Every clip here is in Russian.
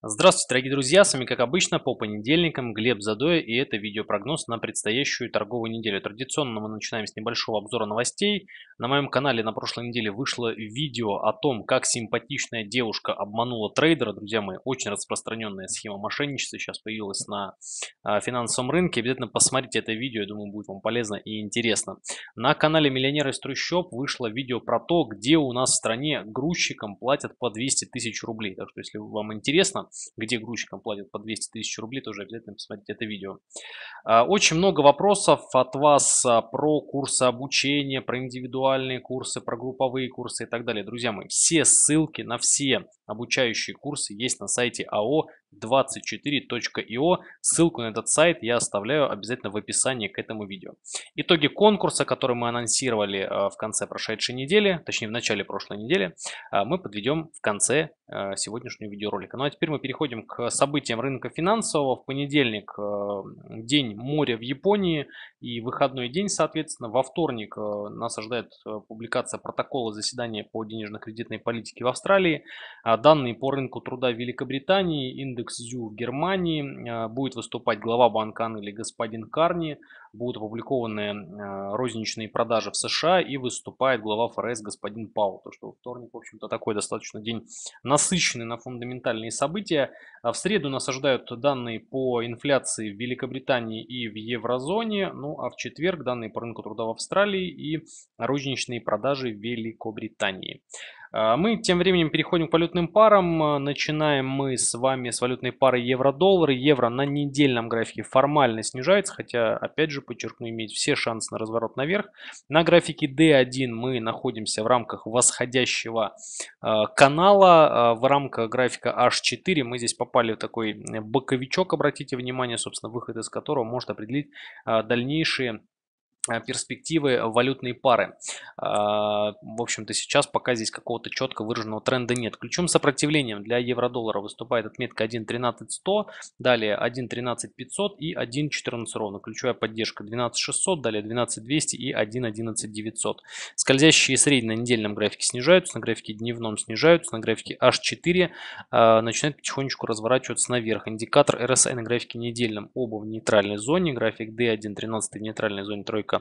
Здравствуйте, дорогие друзья, с вами как обычно по понедельникам Глеб Задоя и это видеопрогноз на предстоящую торговую неделю. Традиционно мы начинаем с небольшого обзора новостей. На моем канале на прошлой неделе вышло видео о том, как симпатичная девушка обманула трейдера. Друзья мои, очень распространенная схема мошенничества сейчас появилась на а, финансовом рынке. Обязательно посмотрите это видео, я думаю, будет вам полезно и интересно. На канале Миллионера из трущоб вышло видео про то, где у нас в стране грузчикам платят по 200 тысяч рублей. Так что, если вам интересно, где грузчикам платят по 200 тысяч рублей, тоже обязательно посмотрите это видео. А, очень много вопросов от вас а, про курсы обучения, про индивидуальные курсы, про групповые курсы и так далее. Друзья мои, все ссылки на все обучающие курсы есть на сайте ao24.io. А Ссылку на этот сайт я оставляю обязательно в описании к этому видео. Итоги конкурса, который мы анонсировали э, в конце прошедшей недели, точнее в начале прошлой недели, э, мы подведем в конце э, сегодняшнего видеоролика. Ну а теперь мы переходим к событиям рынка финансового. В понедельник день моря в Японии и выходной день, соответственно. Во вторник нас ожидает публикация протокола заседания по денежно-кредитной политике в Австралии. А Данные по рынку труда Великобритании, индекс ЗЮ в Германии, э, будет выступать глава банка Англии господин Карни, будут опубликованы э, розничные продажи в США и выступает глава ФРС господин Пау. То, что вторник, в общем-то, такой достаточно день насыщенный на фундаментальные события. А в среду нас ожидают данные по инфляции в Великобритании и в еврозоне, ну а в четверг данные по рынку труда в Австралии и розничные продажи в Великобритании. А, мы тем временем переходим к валютным парам. Начинаем мы с вами с валютной пары евро-доллар. Евро на недельном графике формально снижается, хотя, опять же, подчеркну, имеет все шансы на разворот наверх. На графике D1 мы находимся в рамках восходящего а, канала. А, в рамках графика H4 мы здесь попали в такой боковичок, обратите внимание, собственно, выход из которого может определить дальнейшие Э, перспективы валютной пары. А, в общем-то, сейчас пока здесь какого-то четко выраженного тренда нет. Ключом сопротивлением для евро-доллара выступает отметка 1.13100, далее 1.13500 и 1.14 ровно. Ключевая поддержка 12600, далее 12200 и 1.11900. Скользящие средние на недельном графике снижаются, на графике дневном снижаются, на графике H4 а, начинает потихонечку разворачиваться наверх. Индикатор RSI на графике недельном оба в нейтральной зоне, график D1.13 в нейтральной зоне тройка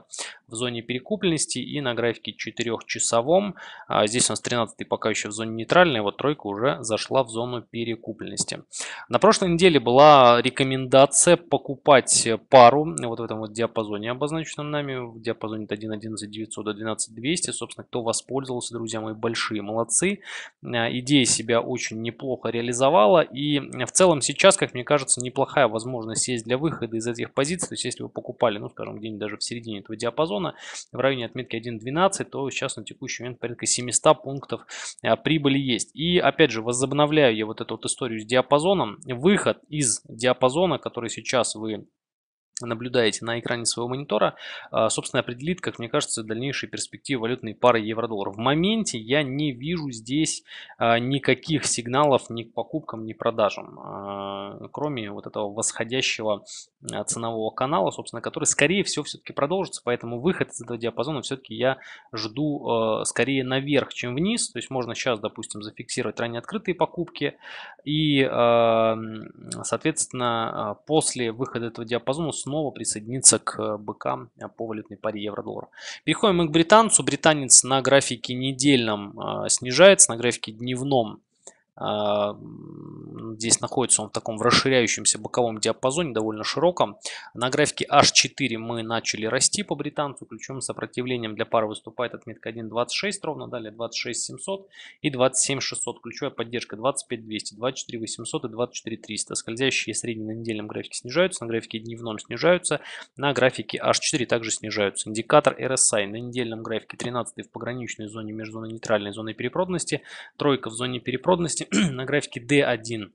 в зоне перекупленности и на графике 4-часовом. А, здесь у нас 13 пока еще в зоне нейтральной, вот тройка уже зашла в зону перекупленности. На прошлой неделе была рекомендация покупать пару вот в этом вот диапазоне, обозначенном нами, в диапазоне от 1.11900 до 12.200. Собственно, кто воспользовался, друзья мои, большие молодцы. А, идея себя очень неплохо реализовала и в целом сейчас, как мне кажется, неплохая возможность есть для выхода из этих позиций. То есть, если вы покупали, ну, скажем, где-нибудь даже в середине расширению этого диапазона в районе отметки 1.12, то сейчас на текущий момент порядка 700 пунктов э, прибыли есть. И опять же возобновляю я вот эту вот историю с диапазоном. Выход из диапазона, который сейчас вы наблюдаете на экране своего монитора, а, собственно, определит, как мне кажется, дальнейшие перспективы валютной пары евро-доллар. В моменте я не вижу здесь а, никаких сигналов ни к покупкам, ни к продажам, а, кроме вот этого восходящего ценового канала, собственно, который, скорее всего, все-таки продолжится, поэтому выход из этого диапазона все-таки я жду скорее наверх, чем вниз, то есть можно сейчас, допустим, зафиксировать ранее открытые покупки и, соответственно, после выхода этого диапазона снова присоединиться к э, быкам э, по валютной паре евро-доллар. Переходим мы к британцу. Британец на графике недельном э, снижается, на графике дневном а, здесь находится он в таком в расширяющемся боковом диапазоне, довольно широком. На графике H4 мы начали расти по британцу. Ключевым сопротивлением для пары выступает отметка 1.26 ровно, далее 26.700 и 27.600. Ключевая поддержка 25.200, 24.800 и 24.300. Скользящие средние на недельном графике снижаются, на графике дневном снижаются, на графике H4 также снижаются. Индикатор RSI на недельном графике 13 в пограничной зоне между нейтральной зоной перепроданности, тройка в зоне перепроданности на графике D1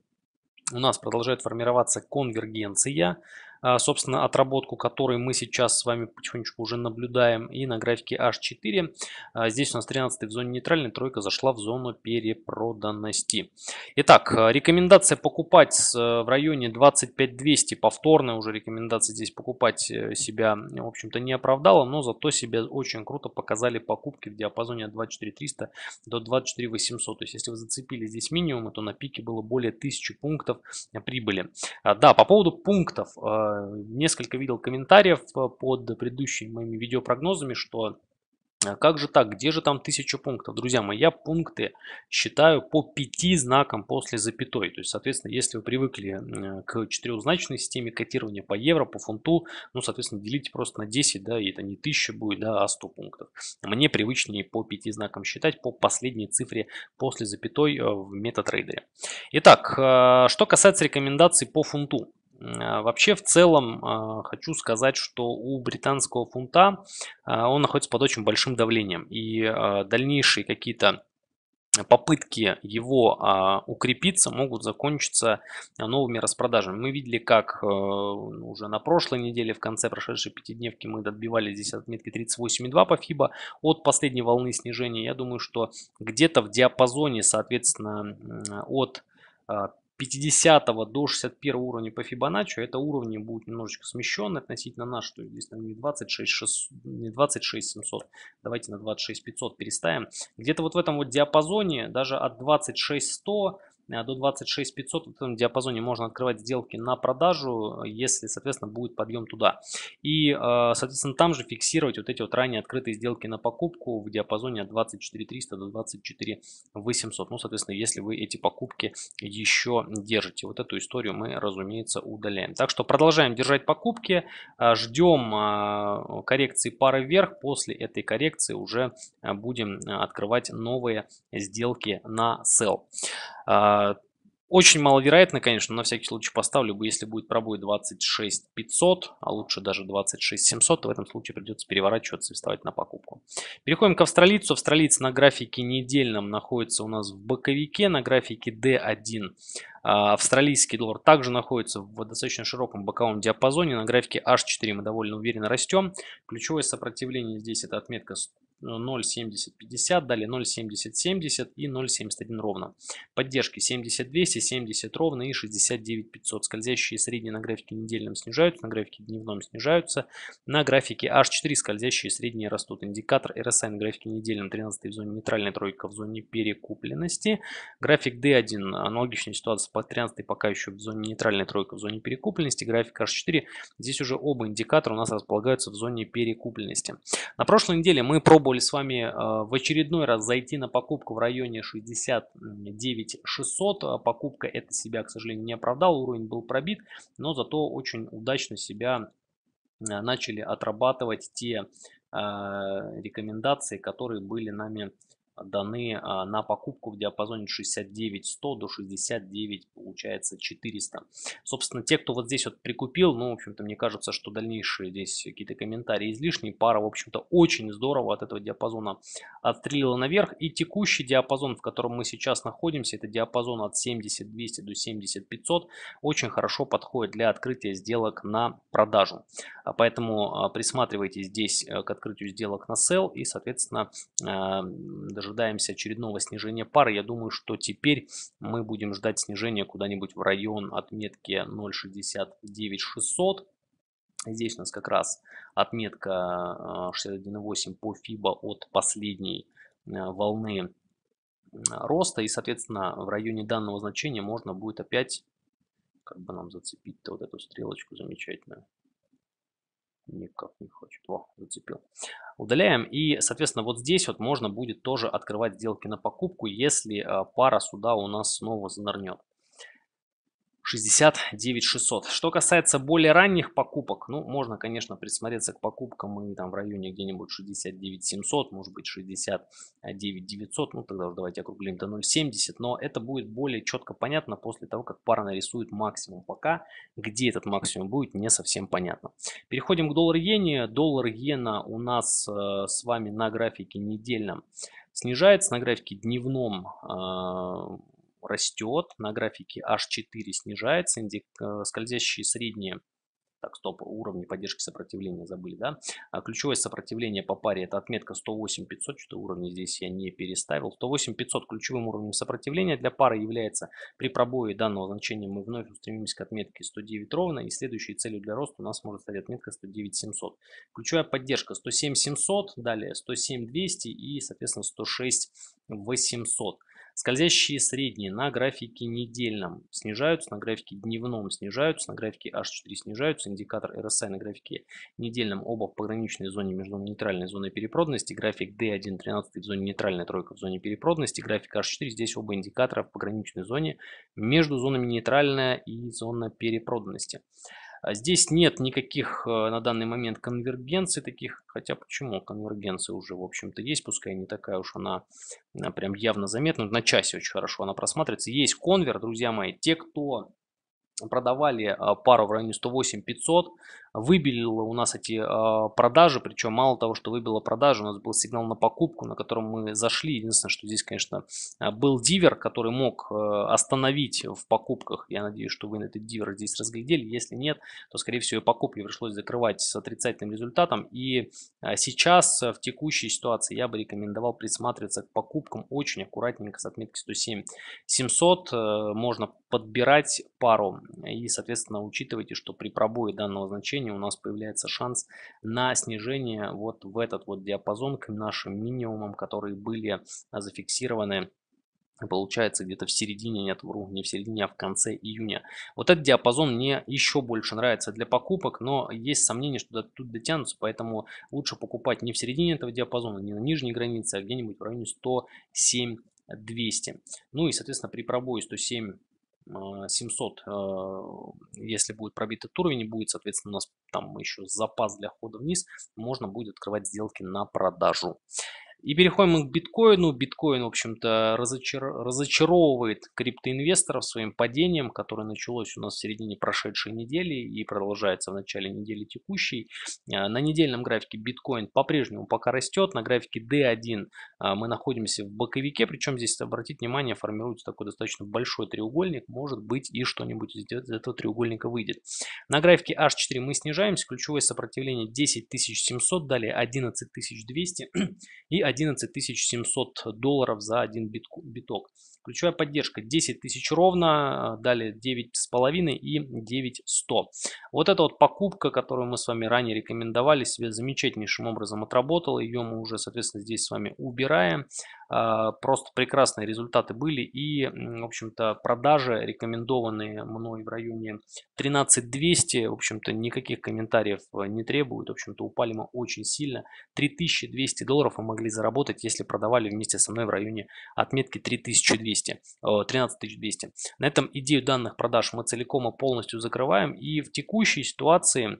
у нас продолжает формироваться конвергенция. А, собственно, отработку которой мы сейчас с вами потихонечку уже наблюдаем. И на графике H4 а, здесь у нас 13 в зоне нейтральной, тройка зашла в зону перепроданности. Итак, а, рекомендация покупать э, в районе 25-200 повторная уже рекомендация здесь покупать э, себя, в общем-то, не оправдала, но зато себя очень круто показали покупки в диапазоне от 24-300 до 24-800, То есть, если вы зацепили здесь минимум, то на пике было более 1000 пунктов э, прибыли. Да, по поводу пунктов несколько видел комментариев э, под предыдущими моими видеопрогнозами, что э, как же так, где же там 1000 пунктов? Друзья мои, я пункты считаю по пяти знакам после запятой. То есть, соответственно, если вы привыкли к четырехзначной системе котирования по евро, по фунту, ну, соответственно, делите просто на 10, да, и это не тысяча будет, да, а 100 пунктов. Мне привычнее по пяти знакам считать по последней цифре после запятой э, в MetaTrader. Итак, что касается рекомендаций по фунту. А, вообще, в целом, а, хочу сказать, что у британского фунта а, он находится под очень большим давлением. И дальнейшие какие-то попытки его укрепиться могут закончиться новыми распродажами. Мы видели, как уже на прошлой неделе, в конце прошедшей пятидневки, мы добивали здесь отметки 38,2 по FIBA от последней волны снижения. Я думаю, что где-то в диапазоне, соответственно, от 50 до 61 уровня по Фибоначчи, это уровни будут немножечко смещены относительно нас, что здесь там не 26, 6, не давайте на 26 500 переставим. Где-то вот в этом вот диапазоне, даже от 26 100 Э, до 26 500 в этом диапазоне можно открывать сделки на продажу, если, соответственно, будет подъем туда. И, э, соответственно, там же фиксировать вот эти вот ранее открытые сделки на покупку в диапазоне от 24 300 до 24 800. Ну, соответственно, если вы эти покупки еще держите. Вот эту историю мы, разумеется, удаляем. Так что продолжаем держать покупки, э, ждем коррекции пары вверх. После этой коррекции уже будем открывать новые сделки на sell. А, очень маловероятно, конечно, на всякий случай поставлю бы, если будет пробой 26 500, а лучше даже 26 700, то в этом случае придется переворачиваться и вставать на покупку. Переходим к австралийцу. Австралиец на графике недельном находится у нас в боковике, на графике D1 а, австралийский доллар также находится в достаточно широком боковом диапазоне. На графике H4 мы довольно уверенно растем. Ключевое сопротивление здесь это отметка 0.7050, э, далее 0.7070 и 0.71 ровно. Поддержки 70.200, 70 ровно и 69.500. Скользящие средние на графике недельном снижаются, на графике дневном снижаются. На графике H4 скользящие средние растут. Индикатор RSI на графике недельном 13 в зоне нейтральной тройка в зоне перекупленности. График D1 аналогичная ситуация патрианты пока еще в зоне нейтральной тройка, в зоне перекупленности. График H4. Здесь уже оба индикатора у нас располагаются в зоне перекупленности. На прошлой неделе мы пробовали с вами э, в очередной раз зайти на покупку в районе 69 600. Покупка это себя, к сожалению, не оправдала. Уровень был пробит, но зато очень удачно себя э, начали отрабатывать те э, рекомендации, которые были нами даны а, на покупку в диапазоне 69 100 до 69 получается 400 собственно те кто вот здесь вот прикупил ну в общем-то мне кажется что дальнейшие здесь какие-то комментарии излишние пара в общем-то очень здорово от этого диапазона отстрелила наверх и текущий диапазон в котором мы сейчас находимся это диапазон от 70 200 до 7500 очень хорошо подходит для открытия сделок на продажу а поэтому а, присматривайте здесь э, к открытию сделок на sell и соответственно э, дожидаемся очередного снижения пары. Я думаю, что теперь мы будем ждать снижения куда-нибудь в район отметки 0.69600. Здесь у нас как раз отметка 61.8 э, по FIBA от последней э, волны э, роста. И, соответственно, в районе данного значения можно будет опять, как бы нам зацепить-то вот эту стрелочку замечательную никак не хочет. Во, зацепил. Удаляем. И, соответственно, вот здесь вот можно будет тоже открывать сделки на покупку, если а, пара сюда у нас снова занырнет. 69 600. Что касается более ранних покупок, ну, можно, конечно, присмотреться к покупкам и там в районе где-нибудь 69 700, может быть, 69 900, ну, тогда уже давайте округлим до 0,70, но это будет более четко понятно после того, как пара нарисует максимум пока, где этот максимум будет, не совсем понятно. Переходим к доллар-иене. Доллар-иена у нас э, с вами на графике недельном снижается, на графике дневном э, растет, на графике H4 снижается, индик, э, скользящие средние так, стоп, уровни поддержки сопротивления забыли, да? А ключевое сопротивление по паре это отметка 108 500, что уровни здесь я не переставил. 108 500 ключевым уровнем сопротивления для пары является при пробое данного значения мы вновь устремимся к отметке 109 ровно и следующей целью для роста у нас может стать отметка 109 700. Ключевая поддержка 107 700, далее 107 200 и соответственно 106 800. Скользящие средние на графике недельном снижаются, на графике дневном снижаются, на графике H4 снижаются, индикатор RSI на графике недельном оба в пограничной зоне между нейтральной зоной перепроданности, график D1 13 в зоне нейтральной, тройка в зоне перепроданности, график H4 здесь оба индикатора в пограничной зоне между зонами нейтральная и зона перепроданности. А здесь нет никаких э, на данный момент конвергенций таких, хотя почему? Конвергенция уже, в общем-то, есть, пускай не такая уж она, она э, прям явно заметна, на часе очень хорошо она просматривается. Есть конвер, друзья мои, те, кто продавали э, пару в районе 108 500 выбило у нас эти а, продажи, причем мало того, что выбило продажи, у нас был сигнал на покупку, на котором мы зашли. Единственное, что здесь, конечно, а, был дивер, который мог а, остановить в покупках. Я надеюсь, что вы на этот дивер здесь разглядели. Если нет, то, скорее всего, покупки пришлось закрывать с отрицательным результатом. И сейчас, в текущей ситуации, я бы рекомендовал присматриваться к покупкам очень аккуратненько с отметки 107 700. Можно подбирать пару и, соответственно, учитывайте, что при пробое данного значения значение у нас появляется шанс на снижение вот в этот вот диапазон к нашим минимумам, которые были зафиксированы получается где-то в середине, нет, вру, не в середине, а в конце июня. Вот этот диапазон мне еще больше нравится для покупок, но есть сомнения, что тут дотянутся, поэтому лучше покупать не в середине этого диапазона, не на нижней границе, а где-нибудь в районе 107 200. Ну и, соответственно, при пробое 107 700, а, э, если будет пробит этот уровень, будет, соответственно, у нас там еще запас для хода вниз, можно будет открывать сделки на продажу. И переходим к биткоину. Биткоин, в общем-то, разочар... разочаровывает криптоинвесторов своим падением, которое началось у нас в середине прошедшей недели и продолжается в начале недели текущей. А, на недельном графике биткоин по-прежнему пока растет. На графике D1 а, мы находимся в боковике, причем здесь, обратите внимание, формируется такой достаточно большой треугольник. Может быть и что-нибудь из этого треугольника выйдет. На графике H4 мы снижаемся. Ключевое сопротивление 10700, далее 11200 и 11 11700 долларов за один биток. Ключевая поддержка 10 тысяч ровно, а, далее 9,5 и 9100. Вот эта вот покупка, которую мы с вами ранее рекомендовали, себе, замечательнейшим образом отработала. Ее мы уже, соответственно, здесь с вами убираем. А, просто прекрасные результаты были и, в общем-то, продажи рекомендованные мной в районе 13200, в общем-то, никаких комментариев э, не требуют, в общем-то, упали мы очень сильно. 3200 долларов мы могли заработать, если продавали вместе со мной в районе отметки 3200, 13200. На этом идею данных продаж мы целиком и полностью закрываем и в текущей ситуации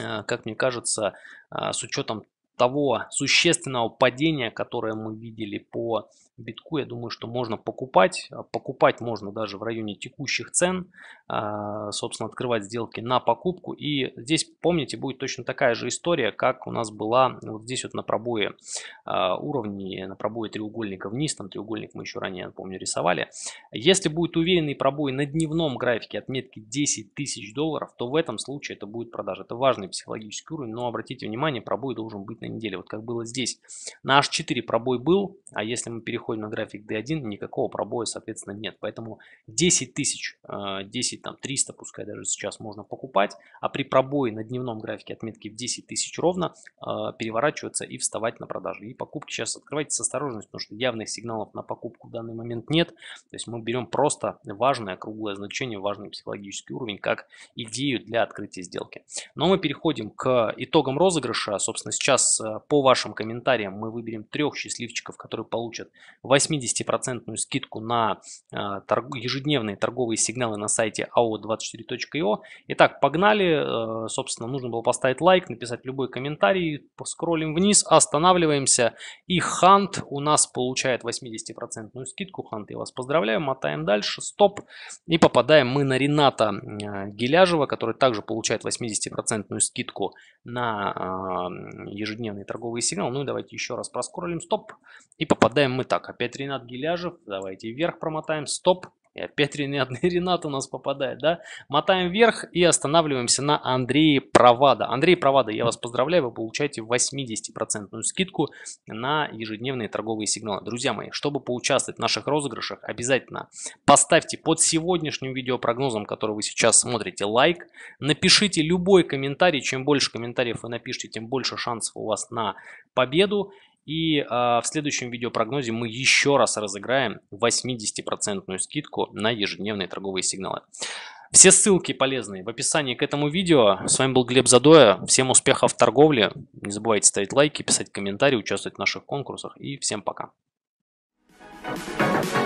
э, как мне кажется, а, с учетом того существенного падения, которое мы видели по битку, я думаю, что можно покупать. А покупать можно даже в районе текущих цен, а, собственно, открывать сделки на покупку. И здесь, помните, будет точно такая же история, как у нас была вот здесь вот на пробое а, уровней, на пробое треугольника вниз, там треугольник мы еще ранее, помню, рисовали. Если будет уверенный пробой на дневном графике отметки 10 тысяч долларов, то в этом случае это будет продажа. Это важный психологический уровень, но обратите внимание, пробой должен быть на этой неделе, вот как было здесь. На H4 пробой был, а если мы переходим на график D1, никакого пробоя, соответственно, нет. Поэтому 10 тысяч, 10 э, там 300, пускай даже сейчас можно покупать, а при пробое на дневном графике отметки в 10 тысяч ровно э, переворачиваться и вставать на продажу. И покупки сейчас открывайте с осторожностью, потому что явных сигналов на покупку в данный момент нет. То есть мы берем просто важное круглое значение, важный психологический уровень, как идею для открытия сделки. Но мы переходим к итогам розыгрыша. Собственно, сейчас Э, по вашим комментариям мы выберем трех счастливчиков, которые получат 80% скидку на э, ежедневные торговые сигналы на сайте ao24.io. Итак, погнали. Э, собственно, нужно было поставить лайк, написать любой комментарий. Скроллим вниз, останавливаемся. И Хант у нас получает 80% скидку. Хант, я вас поздравляю. Мотаем дальше. Стоп. И попадаем мы на Рената Геляжева, который также получает 80% скидку на ежедневные ежедневный торговый сигнал. Ну и давайте еще раз проскроллим. Стоп. И попадаем мы так. Опять Ренат Геляжев. Давайте вверх промотаем. Стоп. Э, и опять Ренат, у нас попадает, да? Мотаем вверх и останавливаемся на Андрее Провада. Андрей Провада, я вас поздравляю, вы получаете 80% скидку на ежедневные торговые сигналы. Друзья мои, чтобы поучаствовать в наших розыгрышах, обязательно поставьте под сегодняшним видеопрогнозом, который вы сейчас смотрите, лайк. Напишите любой комментарий. Чем больше комментариев вы напишите, тем больше шансов у вас на победу. И э, в следующем видеопрогнозе мы еще раз разыграем 80% скидку на ежедневные торговые сигналы. Все ссылки полезные в описании к этому видео. С вами был Глеб Задоя. Всем успехов в торговле. Не забывайте ставить лайки, писать комментарии, участвовать в наших конкурсах. И всем пока. Thank you.